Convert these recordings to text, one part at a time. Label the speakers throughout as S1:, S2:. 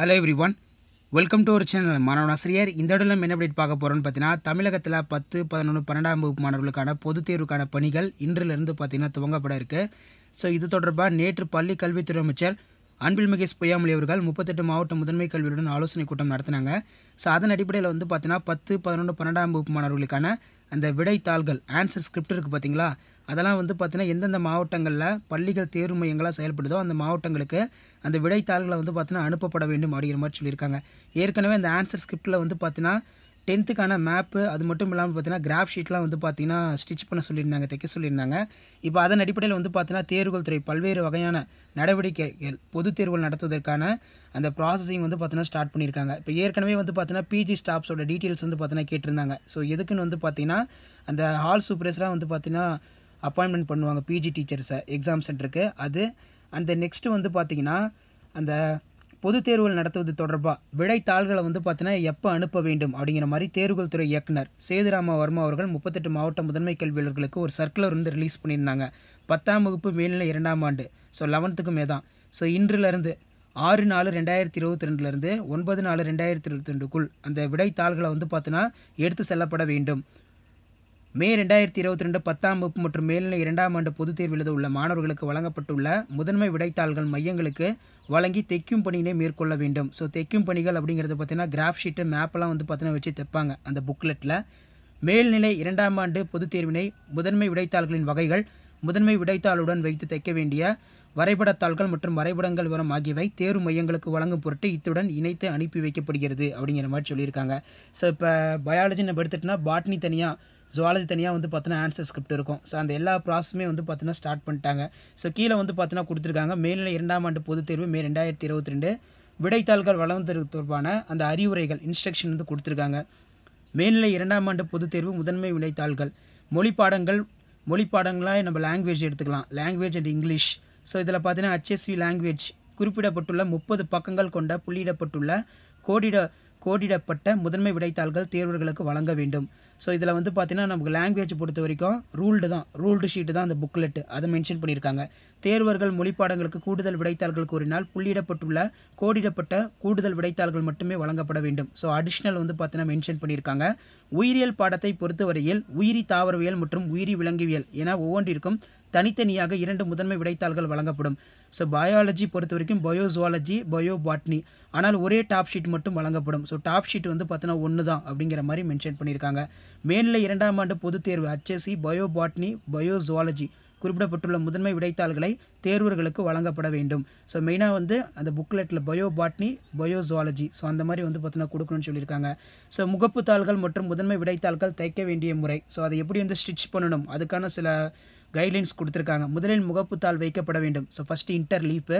S1: hello everyone welcome to ஒரு channel மாணவன் ஆசிரியர் இந்த இடத்துல என்ன அப்டேட் பார்க்க போகிறோம்னு பார்த்தீங்கன்னா தமிழகத்தில் பத்து பதினொன்று பன்னெண்டாம் வகுப்பு மாணவர்களுக்கான பொதுத் தேர்வுக்கான பணிகள் இன்றிலிருந்து பார்த்தீங்கன்னா துவங்கப்பட இருக்குது ஸோ இது தொடர்பாக நேற்று பள்ளி கல்வித்துறை அமைச்சர் அன்பில் மகேஷ் பொய்யாமொழி அவர்கள் முப்பத்தெட்டு மாவட்ட முதன்மை கல்வியுடன் ஆலோசனை கூட்டம் நடத்தினாங்க ஸோ அதன் அடிப்படையில் வந்து பார்த்தீங்கன்னா பத்து பதினொன்று பன்னெண்டாம் வகுப்பு மாணவர்களுக்கான அந்த விடைத்தாள்கள் ஆன்சர் ஸ்கிரிப்ட் இருக்குது பார்த்தீங்களா அதெல்லாம் வந்து பார்த்தீங்கன்னா எந்தெந்த மாவட்டங்களில் பள்ளிகள் தேர்வு மையங்களாக செயல்படுதோ அந்த மாவட்டங்களுக்கு அந்த விடைத்தாள்களை வந்து பார்த்தீங்கன்னா அனுப்பப்பட வேண்டும் அப்படிங்கிற மாதிரி சொல்லியிருக்காங்க ஏற்கனவே அந்த ஆன்சர் ஸ்கிரிப்டில் வந்து பார்த்தீங்கன்னா டென்த்துக்கான மேப்பு அது மட்டும் இல்லாமல் பார்த்தீங்கன்னா கிராஃப் ஷீட்லாம் வந்து பார்த்தீங்கன்னா ஸ்டிச் பண்ண சொல்லியிருந்தாங்க தைக்க சொல்லியிருந்தாங்க இப்போ அதன் அடிப்படையில் வந்து பார்த்தீங்கன்னா தேர்வுகள் துறை பல்வேறு வகையான நடவடிக்கைகள் பொது தேர்வுகள் நடத்துவதற்கான அந்த ப்ராசஸிங் வந்து பார்த்தீங்கன்னா ஸ்டார்ட் பண்ணியிருக்காங்க இப்போ ஏற்கனவே வந்து பார்த்தீங்கன்னா பிஜி ஸ்டாஃப்ஸோட டீட்டெயில்ஸ் வந்து பார்த்தீங்கன்னா கேட்டிருந்தாங்க ஸோ எதுக்குன்னு வந்து பார்த்தீங்கன்னா அந்த ஹால் சூப்பரேஸராக வந்து பார்த்தீங்கன்னா அப்பாயின்மெண்ட் பண்ணுவாங்க பிஜி டீச்சர்ஸை எக்ஸாம் சென்டருக்கு அது அந்த நெக்ஸ்ட்டு வந்து பார்த்தீங்கன்னா அந்த பொது தேர்வுகள் நடத்துவது தொடர்பாக விடைத்தாள்களை வந்து பார்த்தீங்கன்னா எப்போ அனுப்ப வேண்டும் அப்படிங்கிற மாதிரி தேர்வுகள் துறை இயக்குனர் சேதுராம வர்மா அவர்கள் முப்பத்தெட்டு மாவட்ட முதன்மை கல்வியாளர்களுக்கு ஒரு சர்க்குலர் வந்து ரிலீஸ் பண்ணியிருந்தாங்க பத்தாம் வகுப்பு மேல்நிலை இரண்டாம் ஆண்டு ஸோ லெவன்த்துக்கு மே தான் ஸோ இன்றிலிருந்து ஆறு நாலு ரெண்டாயிரத்தி இருபத்தி ரெண்டுலேருந்து ஒன்பது நாலு ரெண்டாயிரத்தி இருபத்தி ரெண்டுக்குள் அந்த விடைத்தாள்களை வந்து பார்த்தீங்கன்னா எடுத்து செல்லப்பட வேண்டும் மே ரெண்டாயிரத்தி இருபத்தி ரெண்டு பத்தாம் வகுப்பு மற்றும் மேல்நிலை இரண்டாம் ஆண்டு பொதுத் தேர்வு எழுத உள்ள மாணவர்களுக்கு வழங்கப்பட்டுள்ள முதன்மை விடைத்தாள்கள் மையங்களுக்கு வழங்கி தைக்கும் பணியினை மேற்கொள்ள வேண்டும் ஸோ தைக்கும் பணிகள் அப்படிங்கிறது பார்த்தீங்கன்னா கிராஃப் ஷீட்டு மேப்பெல்லாம் வந்து பார்த்தீங்கன்னா வச்சு தைப்பாங்க அந்த புக்லெட்டில் மேல்நிலை இரண்டாம் ஆண்டு பொதுத் தேர்வினை முதன்மை விடைத்தாள்களின் வகைகள் முதன்மை விடைத்தாளுடன் வைத்து தைக்க வேண்டிய வரைபடத்தாள்கள் மற்றும் வரைபடங்கள் விவரம் ஆகியவை தேர்வு மையங்களுக்கு வழங்கும் பொருட்டு இத்துடன் இணைத்து அனுப்பி வைக்கப்படுகிறது அப்படிங்கிற மாதிரி சொல்லியிருக்காங்க ஸோ இப்போ பயாலஜி நம்ம எடுத்துட்டோம்னா பாட்னி தனியாக ஜுவாலஜி தனியாக வந்து பார்த்தீங்கன்னா ஆன்சர் ஸ்கிரிப்ட் இருக்கும் ஸோ அந்த எல்லா ப்ராசஸுமே வந்து பார்த்தீங்கன்னா ஸ்டார்ட் பண்ணிட்டாங்க ஸோ கீழே வந்து பார்த்தீங்கன்னா கொடுத்துருக்காங்க மேல்நிலை இரண்டாம் ஆண்டு பொதுத் தேர்வு மே ரெண்டாயிரத்தி இருபத்தி ரெண்டு விடைத்தாள்கள் வளர்ந்தது தொடர்பான அந்த அறிவுரைகள் இன்ஸ்ட்ரக்ஷன் வந்து கொடுத்துருக்காங்க மேல்நிலை இரண்டாம் ஆண்டு பொதுத் தேர்வு முதன்மை விடைத்தாள்கள் மொழி பாடங்கள் மொழி பாடங்களாக நம்ம லாங்குவேஜ் எடுத்துக்கலாம் லாங்குவேஜ் அண்ட் இங்கிலீஷ் ஸோ இதில் பார்த்தீங்கன்னா ஹச்எஸ்வி லாங்குவேஜ் குறிப்பிடப்பட்டுள்ள முப்பது பக்கங்கள் கொண்ட புள்ளியிடப்பட்டுள்ள கோடிட கோடிடப்பட்ட முதன்மை விடைத்தாள்கள் தேர்வர்களுக்கு வழங்க வேண்டும் ஸோ இதில் வந்து பார்த்திங்கன்னா நமக்கு லாங்குவேஜ் பொறுத்த வரைக்கும் ரூல்டு தான் ரூல்டு ஷீட்டு தான் அந்த புக்லெட்டு அதை மென்ஷன் பண்ணியிருக்காங்க தேர்வர்கள் மொழிப்பாடங்களுக்கு கூடுதல் விடைத்தாள்கள் கூறினால் புள்ளியிடப்பட்டுள்ள கோடிடப்பட்ட கூடுதல் விடைத்தாள்கள் மட்டுமே வழங்கப்பட வேண்டும் ஸோ அடிஷ்னல் வந்து பார்த்தீங்கன்னா மென்ஷன் பண்ணியிருக்காங்க உயிரியல் பாடத்தை பொறுத்தவரையில் உயிரி தாவரவியல் மற்றும் உயிரி விலங்குவியல் என ஒவ்வொன்றிற்கும் தனித்தனியாக இரண்டு முதன்மை விடைத்தாள்கள் வழங்கப்படும் ஸோ பயாலஜி பொறுத்த வரைக்கும் பயோசுவாலஜி பயோ பாட்னி ஆனால் ஒரே டாப் ஷீட் மட்டும் வழங்கப்படும் ஸோ டாப் ஷீட் வந்து பார்த்தீங்கன்னா ஒன்று தான் அப்படிங்கிற மாதிரி மென்ஷன் பண்ணியிருக்காங்க மேல்நிலை இரண்டாம் ஆண்டு பொதுத் தேர்வு ஹச்எஸ்சி பயோபாட்னி பயோசுவாலஜி குறிப்பிடப்பட்டுள்ள முதன்மை விடைத்தாள்களை தேர்வர்களுக்கு வழங்கப்பட வேண்டும் ஸோ மெயினாக வந்து அந்த புக்லெட்டில் bio botany bio zoology so அந்த மாதிரி வந்து பார்த்தீங்கன்னா கொடுக்கணும்னு சொல்லியிருக்காங்க ஸோ முகப்பு தாள்கள் மற்றும் முதன்மை விடைத்தாள்கள் தைக்க வேண்டிய முறை ஸோ அதை எப்படி வந்து ஸ்டிச் பண்ணணும் அதுக்கான சில கைட்லைன்ஸ் கொடுத்துருக்காங்க முதலில் முகப்புத்தாள் வைக்கப்பட வேண்டும் ஸோ ஃபஸ்ட்டு இன்டர் லீப்பு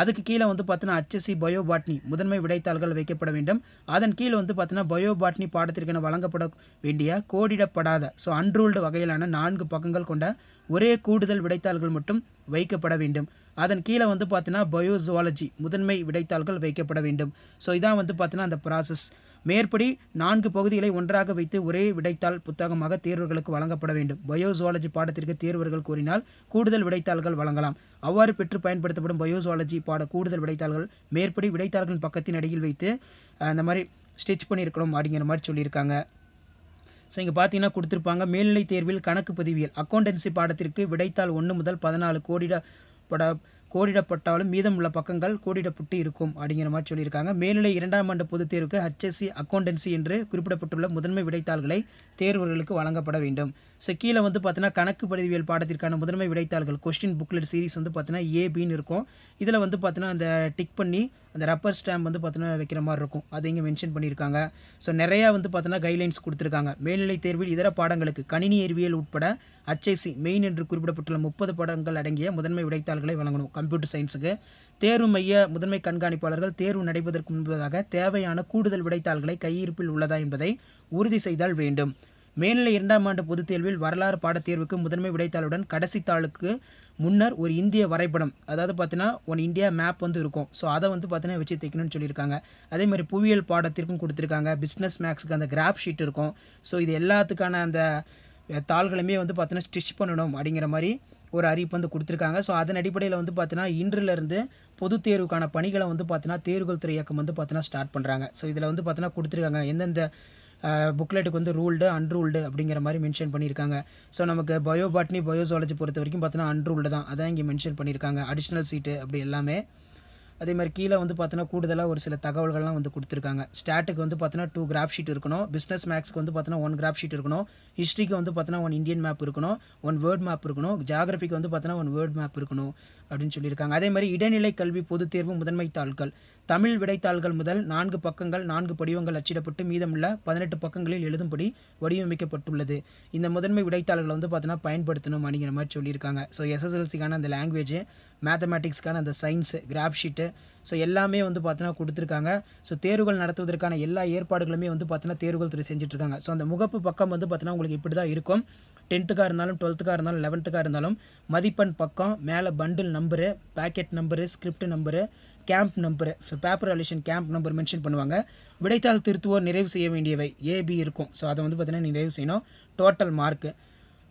S1: அதுக்கு கீழே வந்து பார்த்தீங்கன்னா ஹச்எஸ்சி பாட்னி முதன்மை விடைத்தாள்கள் வைக்கப்பட வேண்டும் அதன் கீழே வந்து பார்த்தீங்கன்னா பாட்னி பாடத்திற்கென வழங்கப்பட வேண்டிய கோடிடப்படாத ஸோ அன்ரூல்டு வகையிலான நான்கு பக்கங்கள் கொண்ட ஒரே கூடுதல் விடைத்தாள்கள் மட்டும் வைக்கப்பட வேண்டும் அதன் கீழே வந்து பார்த்தீங்கன்னா பயோசுவாலஜி முதன்மை விடைத்தாள்கள் வைக்கப்பட வேண்டும் ஸோ இதான் வந்து பார்த்தீங்கன்னா அந்த ப்ராசஸ் மேற்படி நான்கு பகுதிகளை ஒன்றாக வைத்து ஒரே விடைத்தாள் புத்தகமாக தேர்வர்களுக்கு வழங்கப்பட வேண்டும் பயோசுவாலஜி பாடத்திற்கு தேர்வர்கள் கூறினால் கூடுதல் விடைத்தாள்கள் வழங்கலாம் அவ்வாறு பெற்று பயன்படுத்தப்படும் பயோசுவாலஜி பாட கூடுதல் விடைத்தாள்கள் மேற்படி விடைத்தாள்களின் பக்கத்தின் அடியில் வைத்து அந்த மாதிரி ஸ்டிச் பண்ணியிருக்கணும் அப்படிங்கிற மாதிரி சொல்லியிருக்காங்க ஸோ இங்கே பார்த்தீங்கன்னா கொடுத்துருப்பாங்க மேல்நிலை தேர்வில் கணக்கு பதிவியல் அக்கௌண்டன்சி பாடத்திற்கு விடைத்தாள் ஒன்று முதல் பதினாலு கோடிட பட கோடிடப்பட்டாலும் மீதம் உள்ள பக்கங்கள் கோடிடப்பட்டு இருக்கும் அப்படிங்கிற மாதிரி சொல்லியிருக்காங்க மேல்நிலை இரண்டாம் ஆண்டு பொதுத் தேர்வுக்கு ஹச்எஸ்சி அக்கௌண்டன்சி என்று குறிப்பிடப்பட்டுள்ள முதன்மை விடைத்தாள்களை தேர்வர்களுக்கு வழங்கப்பட வேண்டும் ஸோ கீழே வந்து பார்த்தீங்கன்னா கணக்கு பதிவியல் பாடத்திற்கான முதன்மை விடைத்தாள்கள் கொஸ்டின் புக்லெட் சீரிஸ் வந்து பார்த்தீங்கன்னா ஏபின்னு இருக்கும் இதில் வந்து பார்த்தீங்கன்னா அந்த டிக் பண்ணி அந்த ரப்பர் ஸ்டாம்ப் வந்து பார்த்தோன்னா வைக்கிற மாதிரி இருக்கும் அதை இங்கே மென்ஷன் பண்ணியிருக்காங்க ஸோ நிறையா வந்து பார்த்தோன்னா கைட்லைன்ஸ் கொடுத்துருக்காங்க மேல்நிலை தேர்வில் இதர பாடங்களுக்கு கணினி அறிவியல் உட்பட ஹச்ஐசி மெயின் என்று குறிப்பிடப்பட்டுள்ள முப்பது பாடங்கள் அடங்கிய முதன்மை விடைத்தாள்களை வழங்கணும் கம்ப்யூட்டர் சயின்ஸுக்கு தேர்வு மைய முதன்மை கண்காணிப்பாளர்கள் தேர்வு நடைபெறுவதற்கு முன்பதாக தேவையான கூடுதல் விடைத்தாள்களை கையிருப்பில் உள்ளதா என்பதை உறுதி செய்தால் வேண்டும் மேல்நிலை இரண்டாம் ஆண்டு பொதுத் தேர்வில் வரலாறு பாடத்தேர்வுக்கு முதன்மை விடைத்தாளுடன் கடைசி தாளுக்கு முன்னர் ஒரு இந்திய வரைபடம் அதாவது பார்த்தீங்கன்னா ஒன் இந்தியா மேப் வந்து இருக்கும் ஸோ அதை வந்து பார்த்தீங்கன்னா வச்சு தைக்கணும்னு சொல்லியிருக்காங்க அதே மாதிரி புவியியல் பாடத்திற்கும் கொடுத்துருக்காங்க பிஸ்னஸ் மேக்ஸுக்கு அந்த கிராப் ஷீட் இருக்கும் ஸோ இது எல்லாத்துக்கான அந்த தாள்களுமே வந்து பார்த்தீங்கன்னா ஸ்டிச் பண்ணணும் அப்படிங்கிற மாதிரி ஒரு அறிவிப்பு வந்து கொடுத்துருக்காங்க ஸோ அதன் அடிப்படையில் வந்து பார்த்தீங்கன்னா இன்றிலிருந்து பொது தேர்வுக்கான பணிகளை வந்து பார்த்தீங்கன்னா தேர்வுகள் துறை இயக்கம் வந்து பார்த்தீங்கன்னா ஸ்டார்ட் பண்ணுறாங்க ஸோ இதில் வந்து பார்த்தீங்கன்னா கொடுத்துருக்காங்க எந்தெந்த புக்லெட்டுக்கு வந்து ரூல்டு அன்ரூல்டு அப்படிங்கிற மாதிரி மென்ஷன் பண்ணியிருக்காங்க ஸோ நமக்கு பயோபாட்னி பயோசாலஜி பொறுத்த வரைக்கும் பார்த்தோன்னா அன்ரூல்டு தான் அதான் இங்கே மென்ஷன் பண்ணியிருக்காங்க அடிஷ்னல் சீட்டு அப்படி எல்லாமே அதே மாதிரி கீழே வந்து பார்த்தோன்னா கூடுதலாக ஒரு சில தகவல்கள்லாம் வந்து கொடுத்துருக்காங்க ஸ்டாட்டுக்கு வந்து பார்த்தீங்கன்னா டூ கிராப் ஷீட் இருக்கணும் பிஸ்னஸ் மேக்ஸ்க்கு வந்து பார்த்தோன்னா ஒன் கிராப் ஷீட் இருக்கணும் ஹிஸ்ட்ரிக்கு வந்து பார்த்தோன்னா ஒன் இந்தியன் மேப் இருக்கணும் ஒன் வேர்ட் மேப் இருக்கணும் ஜாகிரபிக்கு வந்து பார்த்தோன்னா ஒன் வேர்ட் மேப் இருக்கணும் அப்படின்னு சொல்லியிருக்காங்க அதே மாதிரி இடைநிலை கல்வி பொதுத் தேர்வு முதன்மை தாள்கள் தமிழ் விடைத்தாள்கள் முதல் நான்கு பக்கங்கள் நான்கு படிவங்கள் அச்சிடப்பட்டு மீதமுள்ள பதினெட்டு பக்கங்களில் எழுதும்படி வடிவமைக்கப்பட்டுள்ளது இந்த முதன்மை விடைத்தாள்களை வந்து பார்த்தீங்கன்னா பயன்படுத்தணும் அப்படிங்கிற மாதிரி சொல்லியிருக்காங்க ஸோ எஸ்எஸ்எல்சிக்கான அந்த லாங்குவேஜ் மேத்தமேட்டிக்ஸ்க்கான அந்த சயின்ஸு கிராஃப் ஷீட்டு ஸோ எல்லாமே வந்து பார்த்தீங்கன்னா கொடுத்துருக்காங்க ஸோ தேர்வுகள் நடத்துவதற்கான எல்லா ஏற்பாடுகளுமே வந்து பார்த்தீங்கன்னா தேர்வுகள் துறை செஞ்சுட்ருக்காங்க ஸோ அந்த முகப்பு பக்கம் வந்து பார்த்தீங்கன்னா உங்களுக்கு இப்படி தான் இருக்கும் டென்த்துக்காக இருந்தாலும் டுவெல்த்துக்காக இருந்தாலும் லெவன்த்துக்காக இருந்தாலும் மதிப்பெண் பக்கம் மேலே bundle number packet number script number camp number so paper allocation camp number mention பண்ணுவாங்க விடைத்தாள் திருத்துவோர் நிறைவு செய்ய வேண்டியவை ஏபி இருக்கும் ஸோ அதை வந்து பார்த்தீங்கன்னா நிறைவு செய்யணும் டோட்டல் மார்க்கு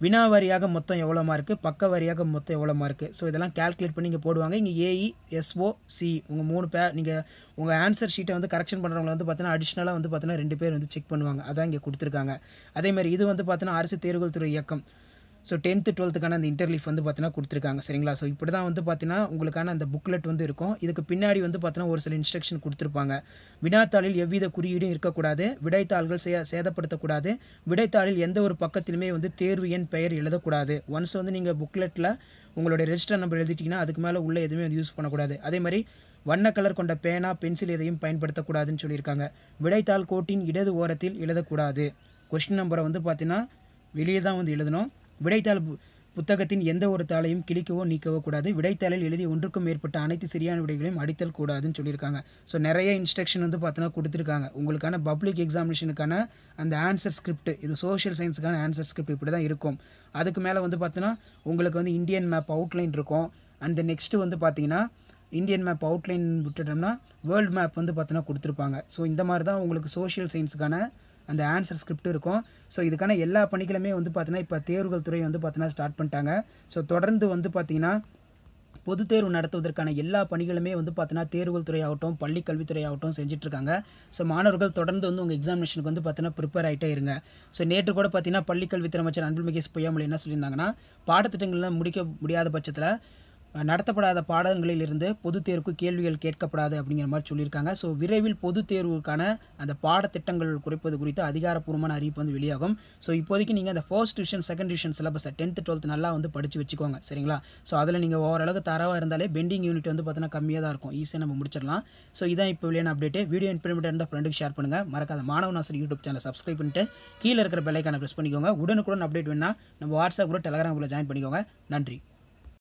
S1: வினா வரியாக மொத்தம் எவ்வளோ மார்க்கு பக்க வரியாக மொத்தம் எவ்வளோ மார்க்கு ஸோ இதெல்லாம் கேல்குலேட் பண்ணி இங்கே போடுவாங்க இங்கே ஏஇ எஸ்ஓ e, சி உங்கள் மூணு பே நீங்கள் உங்கள் ஆன்சர் ஷீட்டை வந்து கரெக்ஷன் பண்ணுறவங்கள வந்து பார்த்தீங்கன்னா அடிஷ்னலாக வந்து பார்த்தீங்கன்னா ரெண்டு பேர் வந்து செக் பண்ணுவாங்க அதான் இங்கே கொடுத்துருக்காங்க அதேமாதிரி இது வந்து பார்த்தீங்கன்னா அரசு தேர்வுகள் துறை இயக்கம் ஸோ டென்த்து டுவெல்த்துக்கான அந்த இன்டர்லீஃப் வந்து பார்த்தீங்கன்னா கொடுத்துருக்காங்க சரிங்களா ஸோ இப்படி தான் வந்து பார்த்தீங்கன்னா உங்களுக்கான அந்த புக்லெட் வந்து இருக்கும் இதுக்கு பின்னாடி வந்து பார்த்தீங்கன்னா ஒரு சில இன்ஸ்ட்ரக்ஷன் கொடுத்துருப்பாங்க வினாத்தாளில் எவ்வித குறியீடும் இருக்கக்கூடாது விடைத்தாள்கள் சே சேதப்படுத்தக்கூடாது விடைத்தாளில் எந்த ஒரு பக்கத்திலுமே வந்து தேர்வு எண் பெயர் எழுதக்கூடாது ஒன்ஸ் வந்து நீங்கள் புக்லெட்டில் உங்களுடைய ரெஜிஸ்டர் நம்பர் எழுதிட்டிங்கன்னா அதுக்கு மேலே உள்ளே எதுவுமே வந்து யூஸ் பண்ணக்கூடாது அதே மாதிரி வண்ண கலர் கொண்ட பேனா பென்சில் எதையும் பயன்படுத்தக்கூடாதுன்னு சொல்லியிருக்காங்க விடைத்தாள் கோட்டின் இடது ஓரத்தில் எழுதக்கூடாது கொஷின் நம்பரை வந்து பார்த்தீங்கன்னா வெளியே தான் வந்து எழுதணும் விடைத்தாள் புத்தகத்தின் எந்த ஒரு தாளையும் கிளிக்கவோ நீக்கவோ கூடாது விடைத்தாளில் எழுதி ஒன்றுக்கும் மேற்பட்ட அனைத்து சரியான விடைகளையும் அடித்தல் கூடாதுன்னு சொல்லியிருக்காங்க ஸோ நிறைய இன்ஸ்ட்ரக்ஷன் வந்து பார்த்தோன்னா கொடுத்துருக்காங்க உங்களுக்கான பப்ளிக் எக்ஸாமினேஷனுக்கான அந்த ஆன்சர் ஸ்கிரிப்ட் இது சோஷியல் சயின்ஸுக்கான ஆன்சர் ஸ்கிரிப்ட் இப்படி தான் இருக்கும் அதுக்கு மேலே வந்து பார்த்தோன்னா உங்களுக்கு வந்து இந்தியன் மேப் அவுட்லைன் இருக்கும் அண்ட் நெக்ஸ்ட்டு வந்து பார்த்தீங்கன்னா இந்தியன் மேப் அவுட்லைன் விட்டுட்டோம்னா வேர்ல்டு மேப் வந்து பார்த்தோன்னா கொடுத்துருப்பாங்க ஸோ இந்த மாதிரி தான் உங்களுக்கு சோஷியல் சயின்ஸுக்கான அந்த ஆன்சர் ஸ்கிரிப்ட் இருக்கும் ஸோ இதுக்கான எல்லா பணிகளுமே வந்து பார்த்திங்கன்னா இப்போ தேர்வுகள் துறை வந்து பார்த்தீங்கன்னா ஸ்டார்ட் பண்ணிட்டாங்க ஸோ தொடர்ந்து வந்து பார்த்திங்கன்னா பொது தேர்வு நடத்துவதற்கான எல்லா பணிகளுமே வந்து பார்த்தீங்கன்னா தேர்வுகள் ஆகட்டும் பள்ளி கல்வித்துறை ஆகட்டும் செஞ்சிட்ருக்காங்க ஸோ மாணவர்கள் தொடர்ந்து வந்து உங்கள் எக்ஸாமினேஷனுக்கு வந்து பார்த்தீங்கன்னா ப்ரிப்பேர் ஆகிட்டே இருங்க ஸோ நேற்று கூட பார்த்தீங்கன்னா பள்ளி கல்வித்துறை அமைச்சர் மகேஷ் பொய்யாமொழி என்ன சொல்லியிருந்தாங்கன்னா பாடத்திட்டங்கள்லாம் முடிக்க முடியாத பட்சத்தில் நடத்தப்படாத பாடங்களிலிருந்து பொது தேர்வுக்கு கேள்விகள் கேட்கப்படாது அப்படிங்கிற மாதிரி சொல்லியிருக்காங்க ஸோ விரைவில் பொது தேர்வுக்கான அந்த பாடத்திட்டங்கள் குறைப்பது குறித்து அதிகாரப்பூர்வமான அறிவிப்பு வந்து வெளியாகும் ஸோ இப்போதைக்கு நீங்கள் அந்த ஃபர்ஸ்ட் டிவிஷன் செகண்ட் டிவிஷன் சிலபஸை டென்த்து டுவெல்த் நல்லா வந்து படித்து வச்சுக்கோங்க சரிங்களா ஸோ அதில் நீங்கள் ஓரளவுக்கு தரவாக இருந்தாலே பெண்டிங் யூனிட் வந்து பார்த்தீங்கன்னா கம்மியாக தான் இருக்கும் ஈஸியாக நம்ம முடிச்சிடலாம் ஸோ இதான் இப்போ வெளியான அப்டேட் வீடியோ இன்பிரிமெண்ட் இருந்தால் ஃப்ரெண்டுக்கு ஷேர் பண்ணுங்கள் மறக்காத மாணவ நாசர் யூடியூப் சேனல் சப்ஸ்கிரைப் பண்ணிட்டு கீழே இருக்கிற பெல்லைக்கான ப்ரெஸ் பண்ணிக்கோங்க உடனுக்குடன் அப்டேட் வேணால் நம்ம வாட்ஸ்அப் கூட டெலகிராம் கூட ஜாயின் பண்ணிக்கோங்க நன்றி